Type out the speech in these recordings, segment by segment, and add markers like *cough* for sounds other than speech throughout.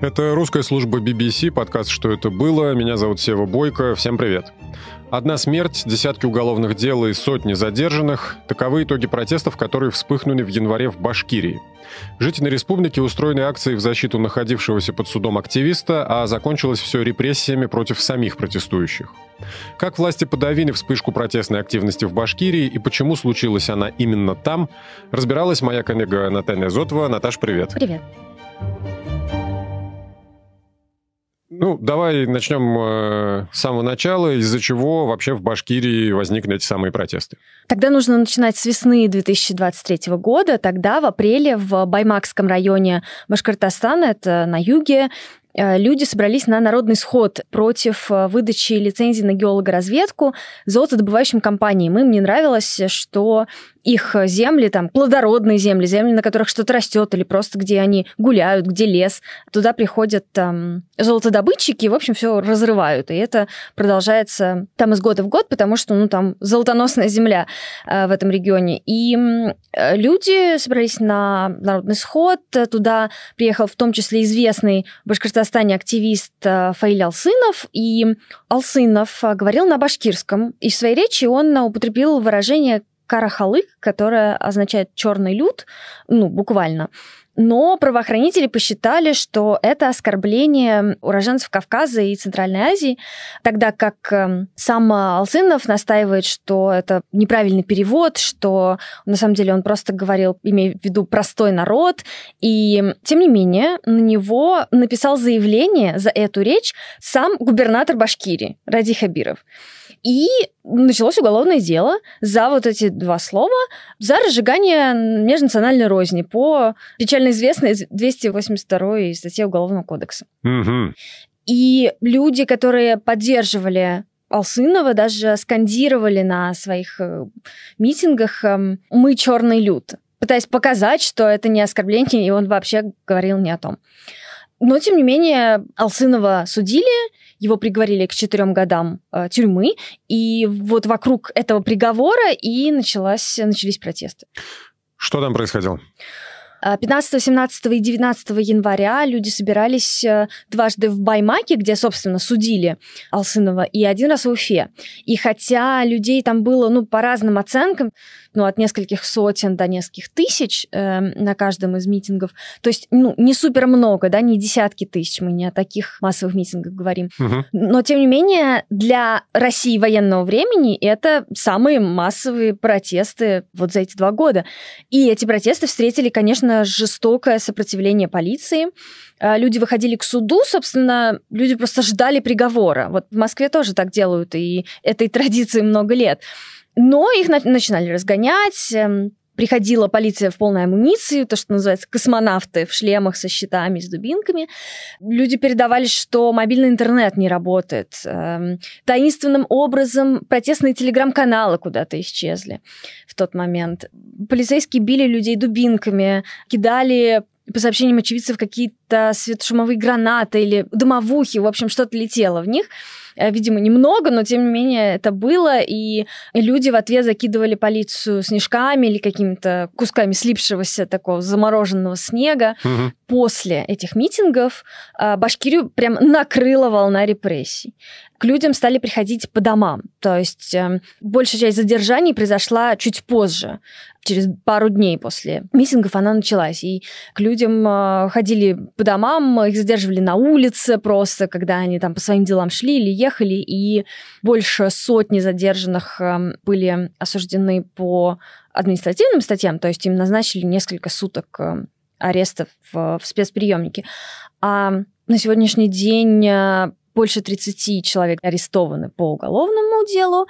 Это русская служба BBC, подкаст «Что это было?». Меня зовут Сева Бойко. Всем привет. Одна смерть, десятки уголовных дел и сотни задержанных – таковы итоги протестов, которые вспыхнули в январе в Башкирии. Жители республики устроили акции в защиту находившегося под судом активиста, а закончилось все репрессиями против самих протестующих. Как власти подавили вспышку протестной активности в Башкирии и почему случилась она именно там, разбиралась моя коллега Наталья Зотова. Наташ, привет. Привет. Ну, давай начнем э, с самого начала, из-за чего вообще в Башкирии возникли эти самые протесты. Тогда нужно начинать с весны 2023 года. Тогда в апреле в Баймакском районе Башкортостана, это на юге, э, люди собрались на народный сход против э, выдачи лицензии на геологоразведку золотодобывающим компаниям. Им не нравилось, что их э, земли, там, плодородные земли, земли, на которых что-то растет, или просто где они гуляют, где лес. Туда приходят там, золотодобытчики, и, в общем, все разрывают. И это продолжается там из года в год, потому что, ну, там золотоносная земля э, в этом регионе. И э, люди собрались на народный сход, туда приехал в том числе известный в Башкортостане активист э, Фаиль Алсынов, и Алсынов э, говорил на башкирском, и в своей речи он э, употребил выражение карахалык, которая означает черный люд, ну, буквально. Но правоохранители посчитали, что это оскорбление уроженцев Кавказа и Центральной Азии, тогда как эм, сам Алсынов настаивает, что это неправильный перевод, что на самом деле он просто говорил, имея в виду простой народ. И эм, тем не менее, на него написал заявление за эту речь сам губернатор Башкирии Ради Хабиров. И началось уголовное дело за вот эти два слова, за разжигание межнациональной розни по печально известной 282 статье Уголовного кодекса. Угу. И люди, которые поддерживали Алсынова даже скандировали на своих э, митингах эм, «Мы черный люд», пытаясь показать, что это не оскорбление, и он вообще говорил не о том. Но, тем не менее, Алсынова судили, его приговорили к четырем годам э, тюрьмы, и вот вокруг этого приговора и началась, начались протесты. Что там происходило? 15, э, 17 и 19 января люди собирались э, дважды в Баймаке, где, собственно, судили Алсынова, и один раз в Уфе. И хотя людей там было, ну, по разным оценкам, ну, от нескольких сотен до нескольких тысяч э, на каждом из митингов. То есть, ну, не супер много, да, не десятки тысяч, мы не о таких массовых митингах говорим. Угу. Но, тем не менее, для России военного времени это самые массовые протесты вот за эти два года. И эти протесты встретили, конечно, жестокое сопротивление полиции. Э, люди выходили к суду, собственно, люди просто ждали приговора. Вот в Москве тоже так делают, и этой *laughs* традиции много лет. Но их начинали разгонять, эм, приходила полиция в полной амуниции, то, что называется космонавты в шлемах со щитами, с дубинками. Люди передавали, что мобильный интернет не работает. Эм, таинственным образом протестные телеграм-каналы куда-то исчезли в тот момент. Полицейские били людей дубинками, кидали по сообщениям очевидцев, какие-то светошумовые гранаты или дымовухи, в общем, что-то летело в них. Э, видимо, немного, но тем не менее это было, и люди в ответ закидывали полицию снежками или какими-то кусками слипшегося такого замороженного снега. Угу. После этих митингов э, Башкирию прям накрыла волна репрессий к людям стали приходить по домам. То есть эм, большая часть задержаний произошла чуть позже, через пару дней после митингов она началась. И к людям э, ходили по домам, их задерживали на улице просто, когда они там по своим делам шли или ехали приехали, и больше сотни задержанных эм, были осуждены по административным статьям, то есть им назначили несколько суток эм, арестов в, в спецприемнике. А на сегодняшний день э, больше 30 человек арестованы по уголовному делу.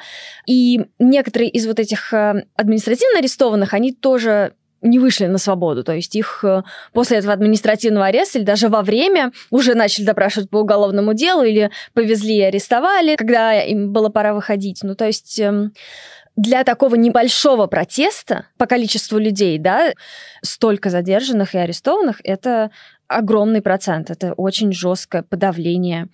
И некоторые из вот этих эм, административно арестованных, они тоже не вышли на свободу. То есть их э, после этого административного ареста или даже во время уже начали допрашивать по уголовному делу или повезли и арестовали, когда им было пора выходить. Ну, то есть эм, для такого небольшого протеста по количеству людей, да, столько задержанных и арестованных, это огромный процент, это очень жесткое подавление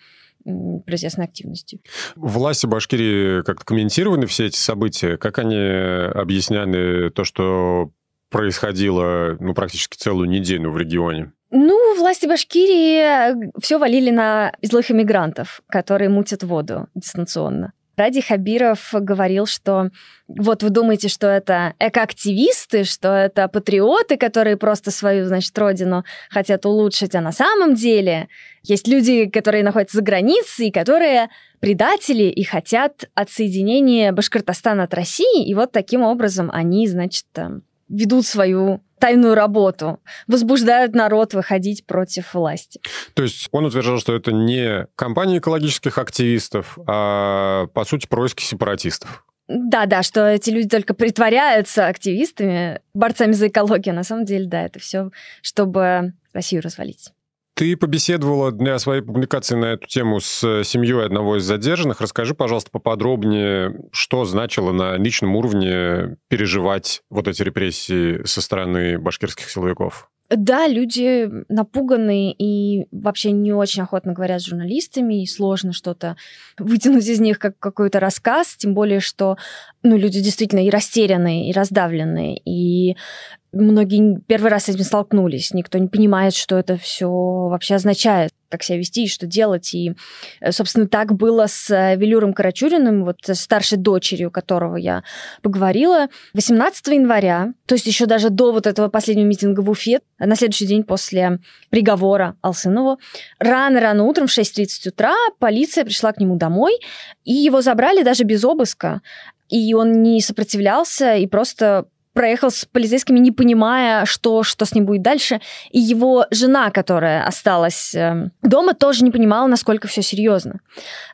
протестной активности. Власти Башкирии как-то комментированы все эти события? Как они э, объясняли то, что происходило ну, практически целую неделю в регионе? Ну, власти Башкирии э, все валили на злых иммигрантов, которые мутят воду дистанционно. Ради Хабиров говорил, что вот вы думаете, что это экоактивисты, что это патриоты, которые просто свою, значит, родину хотят улучшить, а на самом деле есть люди, которые находятся за границей, которые предатели и хотят отсоединения Башкортостана от России, и вот таким образом они, значит, ведут свою тайную работу, возбуждают народ выходить против власти. То есть он утверждал, что это не компания экологических активистов, а, по сути, происки сепаратистов. Да, да, что эти люди только притворяются активистами, борцами за экологию. На самом деле, да, это все, чтобы Россию развалить. Ты побеседовала для своей публикации на эту тему с э, семьей одного из задержанных. Расскажи, пожалуйста, поподробнее, что значило на личном уровне переживать вот эти репрессии со стороны башкирских силовиков. Да, люди напуганы и вообще не очень охотно говорят с журналистами, и сложно что-то вытянуть из них как какой-то рассказ, тем более, что ну, люди действительно и растерянные, и раздавленные, и многие первый раз с этим столкнулись, никто не понимает, что это все вообще означает, как себя вести и что делать. И, э, собственно, так было с э, Велюром Карачуриным, вот э, старшей дочерью которого я поговорила. 18 января, то есть еще даже до вот этого последнего митинга в Уфе, на следующий день после приговора Алсынову, рано-рано утром в 6.30 утра полиция пришла к нему домой, и его забрали даже без обыска. И он не сопротивлялся и просто проехал с полицейскими, не понимая, что, что с ним будет дальше. И его жена, которая осталась эм, дома, тоже не понимала, насколько все серьезно.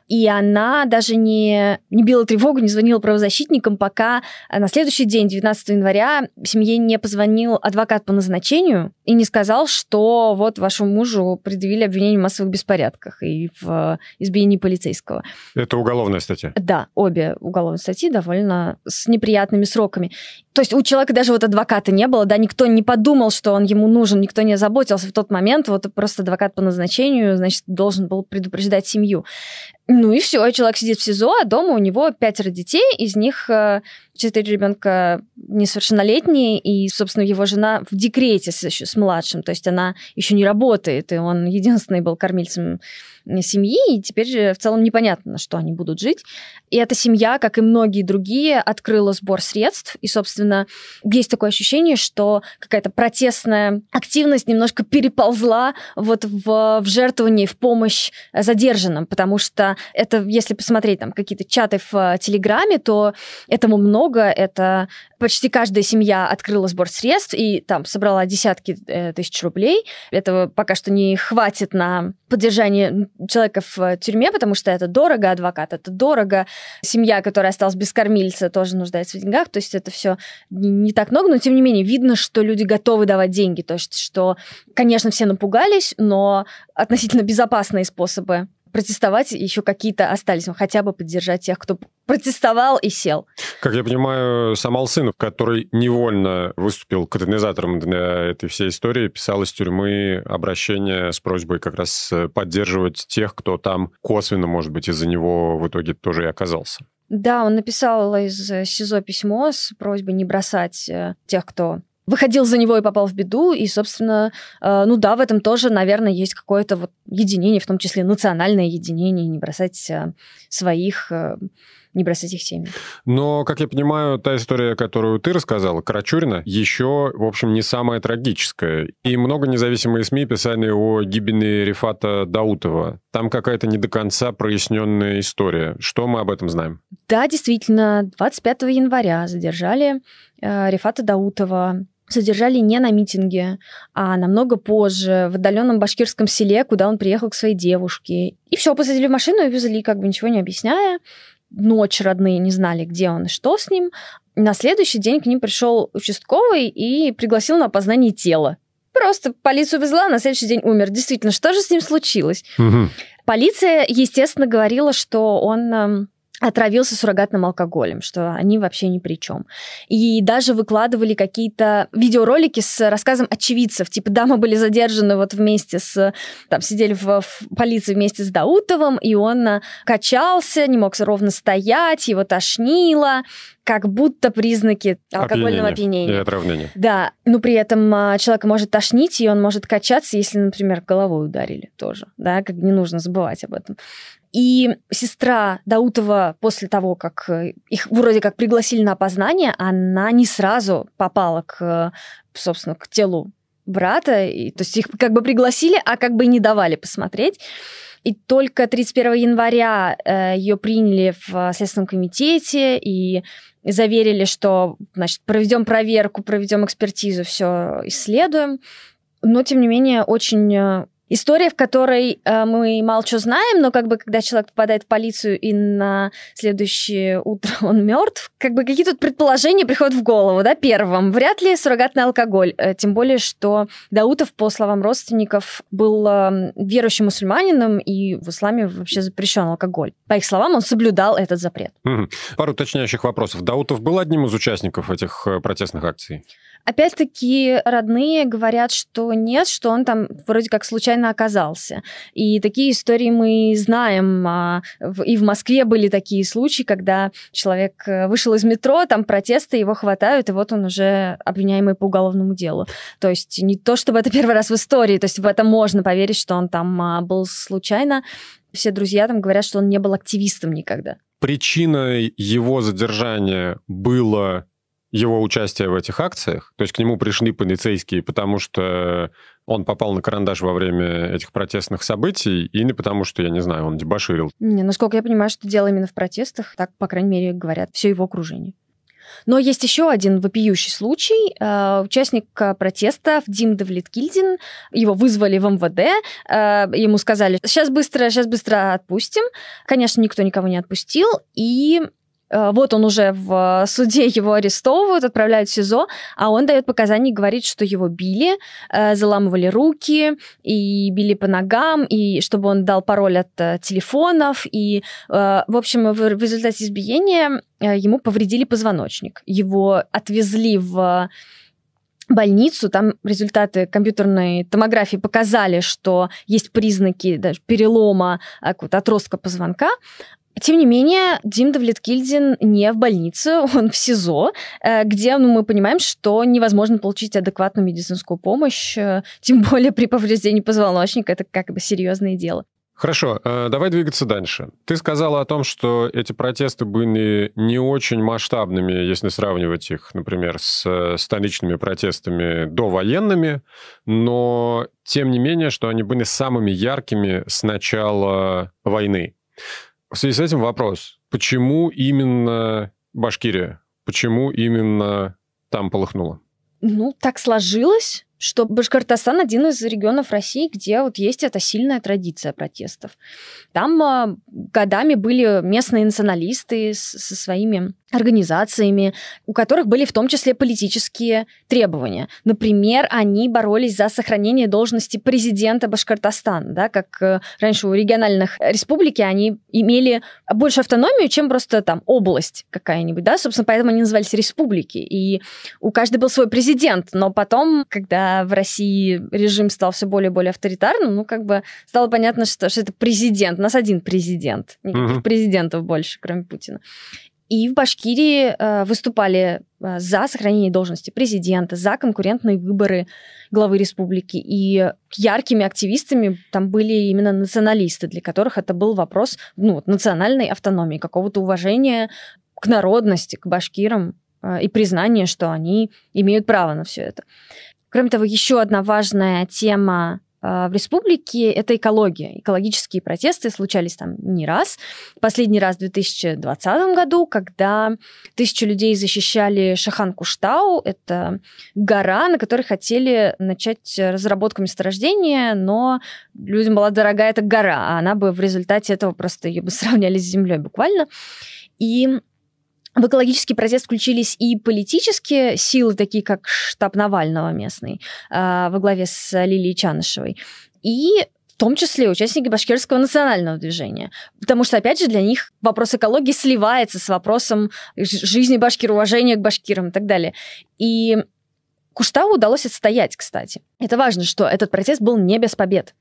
И она даже не, не била тревогу, не звонила правозащитникам, пока э, на следующий день, 19 января, семье не позвонил адвокат по назначению и не сказал, что вот вашему мужу предъявили обвинение в массовых беспорядках и в э, избиении полицейского. Это уголовная статья? Да, обе уголовные статьи довольно с неприятными сроками. То есть человека даже вот адвоката не было, да, никто не подумал, что он ему нужен, никто не заботился в тот момент, вот просто адвокат по назначению, значит, должен был предупреждать семью. Ну и все, человек сидит в СИЗО, а дома у него пятеро детей, из них э, четыре ребенка несовершеннолетние, и, собственно, его жена в декрете с, еще, с младшим, то есть она еще не работает, и он единственный был кормильцем семьи, и теперь в целом непонятно, на что они будут жить. И эта семья, как и многие другие, открыла сбор средств, и, собственно, есть такое ощущение, что какая-то протестная активность немножко переползла вот в, в жертвование, в помощь задержанным, потому что это, если посмотреть там какие-то чаты в э, Телеграме, то этому много, это почти каждая семья открыла сбор средств и там собрала десятки э, тысяч рублей. Этого пока что не хватит на поддержание человека в тюрьме, потому что это дорого, адвокат это дорого, семья, которая осталась без кормильца, тоже нуждается в деньгах, то есть это все не так много, но тем не менее видно, что люди готовы давать деньги, то есть что, конечно, все напугались, но относительно безопасные способы протестовать еще какие-то остались, ну, хотя бы поддержать тех, кто протестовал и сел. Как я понимаю, сам Алсынов, который невольно выступил катализатором для этой всей истории, писал из тюрьмы обращение с просьбой как раз э, поддерживать тех, кто там косвенно, может быть, из-за него в итоге тоже и оказался. Да, он написал из э, СИЗО письмо с просьбой не бросать э, тех, кто выходил за него и попал в беду, и, собственно, э, ну да, в этом тоже, наверное, есть какое-то вот единение, в том числе национальное единение, не бросать э, своих... Э, не бросать их семьи. Но, как я понимаю, та история, которую ты рассказала, Карачурина, еще, в общем, не самая трагическая. И много независимые СМИ писали о гибели Рифата Даутова. Там какая-то не до конца проясненная история. Что мы об этом знаем? Да, действительно, 25 января задержали э, Рифата Даутова, задержали не на митинге, а намного позже, в отдаленном башкирском селе, куда он приехал к своей девушке. И все, посадили в машину и везли, как бы ничего не объясняя ночь родные не знали, где он и что с ним. На следующий день к ним пришел участковый и пригласил на опознание тела. Просто полицию везла, на следующий день умер. Действительно, что же с ним случилось? Угу. Полиция, естественно, говорила, что он эм, отравился суррогатным алкоголем, что они вообще ни при чем. И даже выкладывали какие-то видеоролики с рассказом очевидцев, типа, да, были задержаны вот вместе с, там, сидели в, в полиции вместе с Даутовым, и он а, качался, не мог ровно стоять, его тошнило, как будто признаки алкогольного опьянения. И Да, но при этом а, человек может тошнить, и он может качаться, если, например, головой ударили тоже, да, как не нужно забывать об этом. И сестра Даутова после того, как э, их вроде как пригласили на опознание, она не сразу попала к, э, собственно, к телу брата. И, то есть их как бы пригласили, а как бы и не давали посмотреть. И только 31 января э, ее приняли в Следственном комитете и заверили, что значит, проведем проверку, проведем экспертизу, все исследуем. Но, тем не менее, очень История, в которой э, мы мало что знаем, но как бы когда человек попадает в полицию и на следующее утро *laughs* он мертв, как бы какие тут предположения приходят в голову, да, первым. Вряд ли суррогатный алкоголь, э, тем более, что Даутов, по словам родственников, был э, верующим мусульманином, и в исламе вообще запрещен алкоголь. По их словам, он соблюдал этот запрет. Угу. Пару уточняющих вопросов. Даутов был одним из участников этих э, протестных акций? Опять-таки родные говорят, что нет, что он там вроде как случайно оказался. И такие истории мы знаем. А, и в Москве были такие случаи, когда человек э, вышел из метро, там протесты, его хватают, и вот он уже обвиняемый по уголовному делу. То есть не то, чтобы это первый раз в истории, то есть в это можно поверить, что он там а, был случайно. Все друзья там говорят, что он не был активистом никогда. Причина его задержания была его участие в этих акциях, то есть к нему пришли полицейские, потому что он попал на карандаш во время этих протестных событий, и не потому что, я не знаю, он дебоширил. Не, насколько я понимаю, что дело именно в протестах, так, по крайней мере, говорят все его окружение. Но есть еще один вопиющий случай. Э, участник э, протестов Дим Давлеткильдин, его вызвали в МВД, э, ему сказали, сейчас быстро, сейчас быстро отпустим. Конечно, никто никого не отпустил, и Э, вот он уже в э, суде, его арестовывают, отправляют в СИЗО, а он дает показания и говорит, что его били, э, заламывали руки и били по ногам, и чтобы он дал пароль от телефонов. И, в общем, в результате избиения ему повредили позвоночник. Его отвезли в больницу, там результаты компьютерной томографии показали, что есть признаки даже перелома, отростка позвонка, тем не менее, Дим Давлеткильдин не в больнице, *laughs* он в СИЗО, э, где ну, мы понимаем, что невозможно получить адекватную медицинскую помощь, э, тем *laughs* более при повреждении позвоночника, это как бы серьезное дело. Хорошо, э, давай двигаться дальше. Ты сказала о том, что эти протесты были не очень масштабными, если сравнивать их, например, с столичными протестами довоенными, но тем не менее, что они были самыми яркими с начала войны. В связи с этим вопрос. Почему именно Башкирия? Почему именно там полыхнуло? Ну, так сложилось, что Башкортостан один из регионов России, где вот есть эта сильная традиция протестов. Там а, годами были местные националисты со своими организациями, у которых были в том числе политические требования. Например, они боролись за сохранение должности президента Башкортостана, да, как э, раньше у региональных республики они имели больше автономию, чем просто там область какая-нибудь, да, собственно, поэтому они назывались республики, и у каждой был свой президент, но потом, когда в России режим стал все более и более авторитарным, ну, как бы стало понятно, что, что это президент, у нас один президент, никаких угу. президентов больше, кроме Путина. И в Башкирии э, выступали э, за сохранение должности президента, за конкурентные выборы главы республики. И яркими активистами там были именно националисты, для которых это был вопрос ну, национальной автономии, какого-то уважения к народности, к башкирам э, и признания, что они имеют право на все это. Кроме того, еще одна важная тема а, в республике это экология. Экологические протесты случались там не раз. Последний раз в 2020 году, когда тысячи людей защищали Шахан-Куштау. Это гора, на которой хотели начать разработку месторождения, но людям была дорога эта гора, а она бы в результате этого просто ее бы *laughs* сравняли с землей буквально. И в экологический протест включились и политические силы, такие как штаб Навального местный, э, во главе с Лилией Чанышевой, и в том числе участники башкирского национального движения. Потому что, опять же, для них вопрос экологии сливается с вопросом жизни башкир, уважения к башкирам и так далее. И Куштау удалось отстоять, кстати. Это важно, что этот протест был не без побед.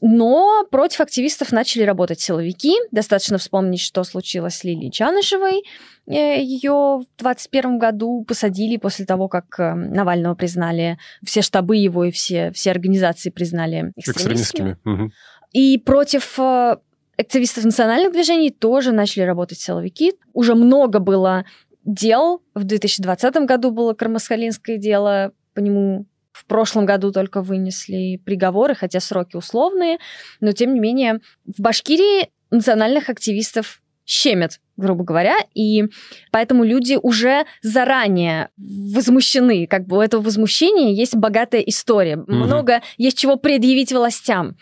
Но против активистов начали работать силовики. Достаточно вспомнить, что случилось с Лилией Чанышевой. Э, Ее в 2021 году посадили после того, как э, Навального признали, все штабы его и все, все организации признали экстремистскими. экстремистскими. Угу. И против э, активистов национальных движений тоже начали работать силовики. Уже много было дел. В 2020 году было кармасхалинское дело, по нему в прошлом году только вынесли приговоры, хотя сроки условные, но тем не менее в Башкирии национальных активистов щемят, грубо говоря, и поэтому люди уже заранее возмущены. Как бы у этого возмущения есть богатая история, угу. много есть чего предъявить властям.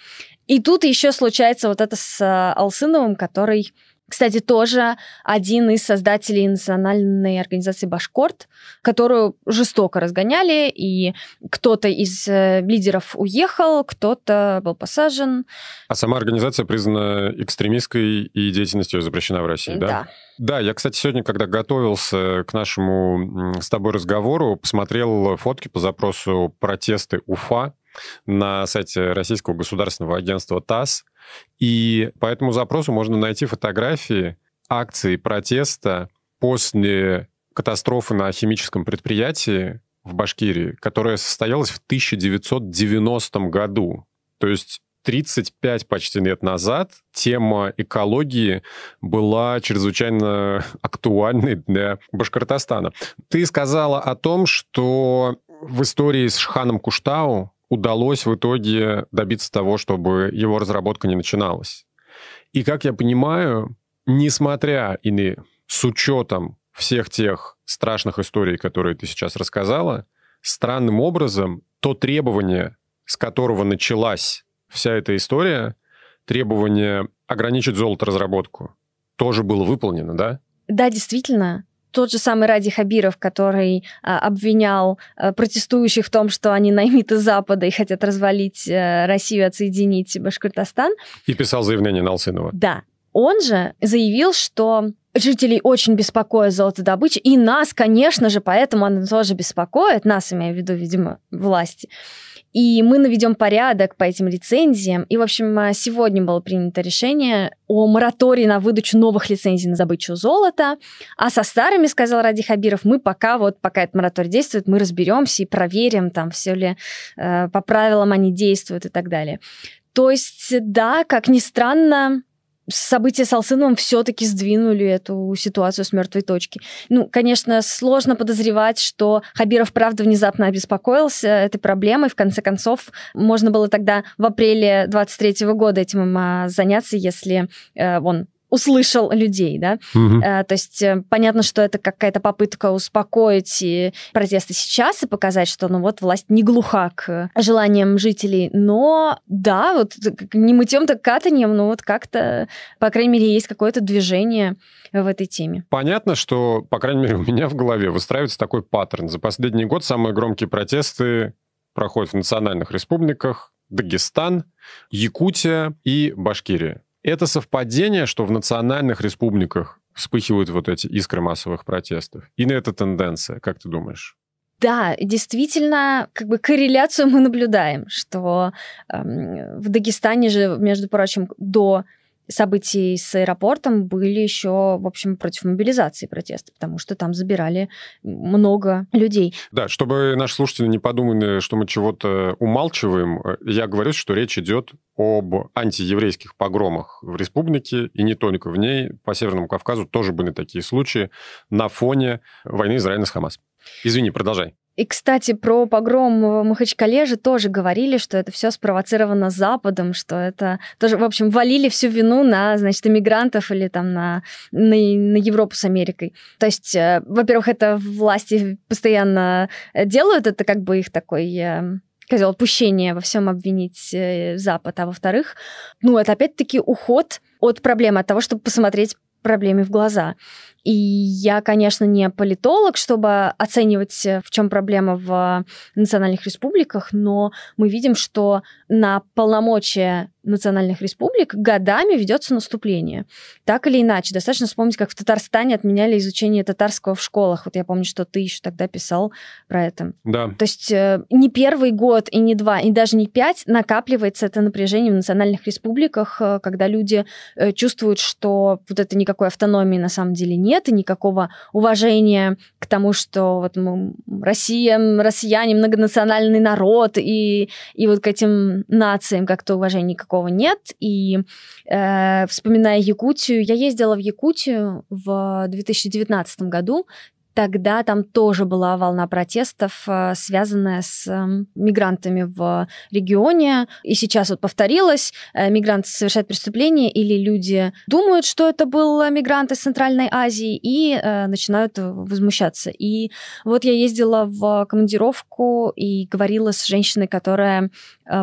И тут еще случается вот это с э, Алсыновым, который кстати, тоже один из создателей национальной организации «Башкорт», которую жестоко разгоняли, и кто-то из э, лидеров уехал, кто-то был посажен. А сама организация признана экстремистской и деятельностью запрещена в России, да? Да. Да, я, кстати, сегодня, когда готовился к нашему с тобой разговору, посмотрел фотки по запросу «Протесты Уфа», на сайте Российского государственного агентства ТАСС. И по этому запросу можно найти фотографии акций протеста после катастрофы на химическом предприятии в Башкирии, которая состоялась в 1990 году. То есть 35 почти лет назад тема экологии была чрезвычайно *laughs* актуальной для Башкортостана. Ты сказала о том, что в истории с Шханом Куштау удалось в итоге добиться того, чтобы его разработка не начиналась. И, как я понимаю, несмотря и не с учетом всех тех страшных историй, которые ты сейчас рассказала, странным образом то требование, с которого началась вся эта история, требование ограничить золото разработку, тоже было выполнено, да? Да, действительно тот же самый Ради Хабиров, который а, обвинял э, протестующих в том, что они наймиты Запада и хотят развалить э, Россию, отсоединить Башкортостан. И писал заявление на Алсынова. Да, он же заявил, что жителей очень беспокоит золотодобыча, и нас, конечно же, поэтому она тоже беспокоит, нас, имею в виду, видимо, власти. И мы наведем порядок по этим лицензиям. И, в общем, э, сегодня было принято решение о моратории на выдачу новых лицензий на добычу золота. А со старыми, сказал Ради Хабиров, мы пока, вот пока этот мораторий действует, мы разберемся и проверим, там, все ли э, по правилам они действуют и так далее. То есть, да, как ни странно, события с Алсыновым все-таки сдвинули эту ситуацию с мертвой точки. Ну, конечно, сложно подозревать, что Хабиров, правда, внезапно обеспокоился этой проблемой. В конце концов, можно было тогда в апреле 23 года этим а, заняться, если э, он услышал людей, да. Угу. Э, то есть э, понятно, что это какая-то попытка успокоить протесты сейчас и показать, что, ну вот, власть не глуха к желаниям жителей, но да, вот не мытьем, так катанием, но вот как-то, по крайней мере, есть какое-то движение в этой теме. Понятно, что, по крайней мере, у меня в голове выстраивается такой паттерн. За последний год самые громкие протесты проходят в национальных республиках, Дагестан, Якутия и Башкирия. Это совпадение, что в национальных республиках вспыхивают вот эти искры массовых протестов? И на это тенденция, как ты думаешь? Да, действительно, как бы корреляцию мы наблюдаем, что э, в Дагестане же, между прочим, до событий с аэропортом были еще, в общем, против мобилизации протеста, потому что там забирали много людей. Да, чтобы наши слушатели не подумали, что мы чего-то умалчиваем, э, я говорю, что речь идет об антиеврейских погромах в республике, и не только в ней. По Северному Кавказу тоже были такие случаи на фоне войны Израиля с Хамас. Извини, продолжай. И, кстати, про погром в Махачкале же тоже говорили, что это все спровоцировано Западом, что это тоже, в общем, валили всю вину на, значит, иммигрантов или там на, на, на Европу с Америкой. То есть, э, во-первых, это власти постоянно э, делают, это как бы их такой э, козел отпущения во всем обвинить Запад, а во-вторых, ну, это опять-таки уход от проблемы, от того, чтобы посмотреть проблеме в глаза. И я, конечно, не политолог, чтобы оценивать, э, в чем проблема в национальных республиках, но мы видим, что на полномочия национальных республик годами ведется наступление. Так или иначе, достаточно вспомнить, как в Татарстане отменяли изучение татарского в школах. Вот я помню, что ты еще тогда писал про это. Да. То есть э, не первый год, и не два, и даже не пять накапливается это напряжение в национальных республиках, э, когда люди чувствуют, что вот это никакой автономии на самом деле нет, нет никакого уважения к тому, что вот мы Россия, россияне, многонациональный народ, и, и вот к этим нациям как-то уважения никакого нет. И э, вспоминая Якутию, я ездила в Якутию в 2019 году, Тогда там тоже была волна протестов, э, связанная с эм, мигрантами в регионе. И сейчас вот повторилось, э, мигранты совершают преступление, или люди думают, что это был э, мигрант из Центральной Азии, и начинают возмущаться. И вот я ездила в командировку и говорила с женщиной, которая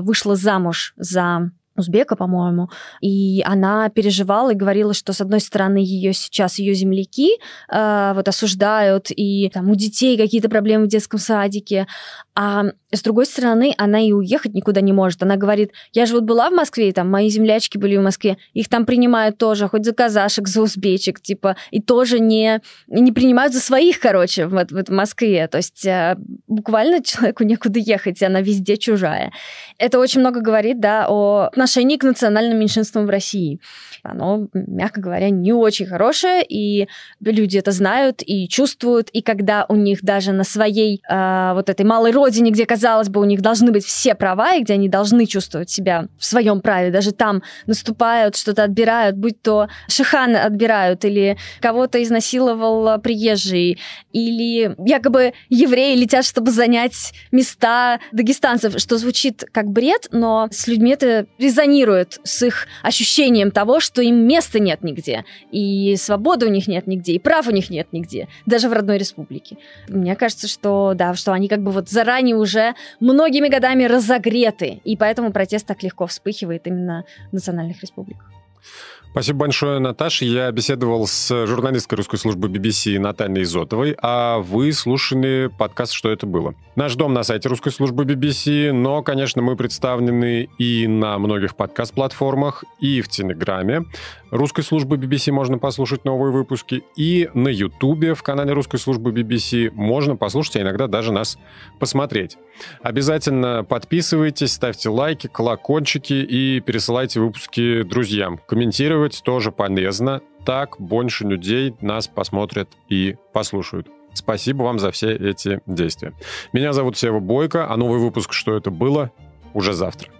вышла замуж за узбека, по-моему, и она переживала и говорила, что с одной стороны ее сейчас ее земляки э, вот осуждают и там у детей какие-то проблемы в детском садике, а с другой стороны она и уехать никуда не может. Она говорит, я же вот была в Москве, и там мои землячки были в Москве, их там принимают тоже, хоть за казашек, за узбечек, типа, и тоже не не принимают за своих, короче, вот, вот в Москве. То есть э, буквально человеку некуда ехать, и она везде чужая. Это очень много говорит, да, о отношении к национальным меньшинствам в России. Оно, мягко говоря, не очень хорошее, и люди это знают и чувствуют, и когда у них даже на своей э, вот этой малой родине, где, казалось бы, у них должны быть все права, и где они должны чувствовать себя в своем праве, даже там наступают, что-то отбирают, будь то шиханы отбирают, или кого-то изнасиловал приезжий, или якобы евреи летят, чтобы занять места дагестанцев, что звучит как бред, но с людьми это резонирует с их ощущением того, что им места нет нигде, и свободы у них нет нигде, и прав у них нет нигде, даже в родной республике. Мне кажется, что да, что они как бы вот заранее уже многими годами разогреты, и поэтому протест так легко вспыхивает именно в национальных республиках. Спасибо большое, Наташа. Я беседовал с журналисткой русской службы BBC Натальей Изотовой, а вы слушали подкаст «Что это было?». Наш дом на сайте русской службы BBC, но, конечно, мы представлены и на многих подкаст-платформах, и в Телеграме. Русской службы BBC можно послушать новые выпуски, и на Ютубе в канале русской службы BBC можно послушать, а иногда даже нас посмотреть. Обязательно подписывайтесь, ставьте лайки, колокольчики и пересылайте выпуски друзьям. Комментируйте комментировать тоже полезно. Так больше людей нас посмотрят и послушают. Спасибо вам за все эти действия. Меня зовут Сева Бойко, а новый выпуск «Что это было?» уже завтра.